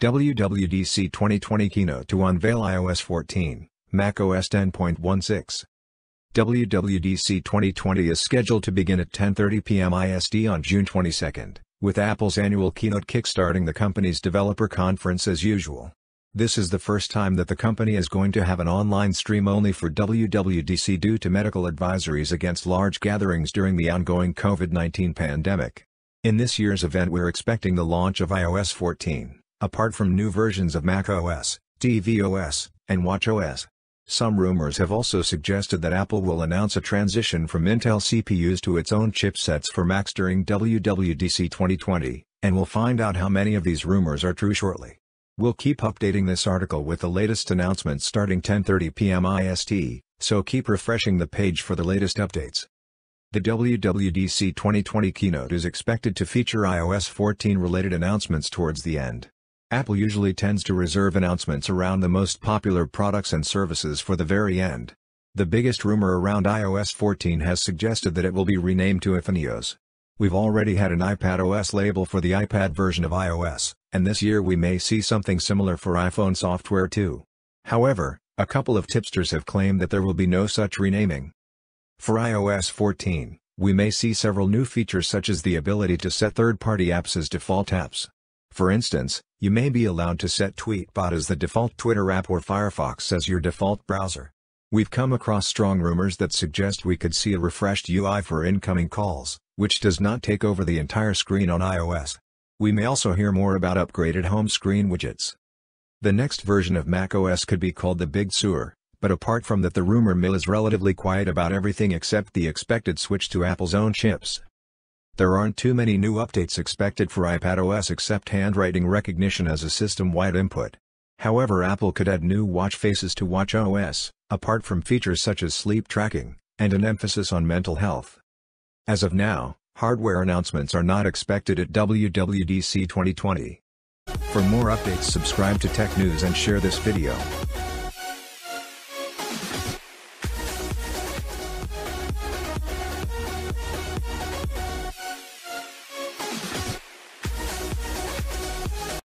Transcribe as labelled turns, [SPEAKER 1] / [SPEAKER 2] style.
[SPEAKER 1] WWDC 2020 keynote to unveil iOS 14, macOS 10.16. WWDC 2020 is scheduled to begin at 10:30 p.m. IST on June 22, with Apple's annual keynote kickstarting the company's developer conference as usual. This is the first time that the company is going to have an online stream only for WWDC due to medical advisories against large gatherings during the ongoing COVID-19 pandemic. In this year's event we're expecting the launch of iOS 14 apart from new versions of macOS, tvOS, and watchOS. Some rumors have also suggested that Apple will announce a transition from Intel CPUs to its own chipsets for Macs during WWDC 2020, and we'll find out how many of these rumors are true shortly. We'll keep updating this article with the latest announcements starting 10:30 p.m. IST, so keep refreshing the page for the latest updates. The WWDC 2020 keynote is expected to feature iOS 14 related announcements towards the end. Apple usually tends to reserve announcements around the most popular products and services for the very end. The biggest rumor around iOS 14 has suggested that it will be renamed to iPhoneOS. We've already had an iPad OS label for the iPad version of iOS, and this year we may see something similar for iPhone software too. However, a couple of tipsters have claimed that there will be no such renaming. For iOS 14, we may see several new features such as the ability to set third-party apps as default apps. For instance, you may be allowed to set Tweetbot as the default Twitter app or Firefox as your default browser. We've come across strong rumors that suggest we could see a refreshed UI for incoming calls, which does not take over the entire screen on iOS. We may also hear more about upgraded home screen widgets. The next version of macOS could be called the Big Sewer, but apart from that the rumor mill is relatively quiet about everything except the expected switch to Apple's own chips. There aren't too many new updates expected for iPadOS except handwriting recognition as a system-wide input. However Apple could add new watch faces to watchOS, apart from features such as sleep tracking, and an emphasis on mental health. As of now, hardware announcements are not expected at WWDC 2020. For more updates subscribe to Tech News and share this video.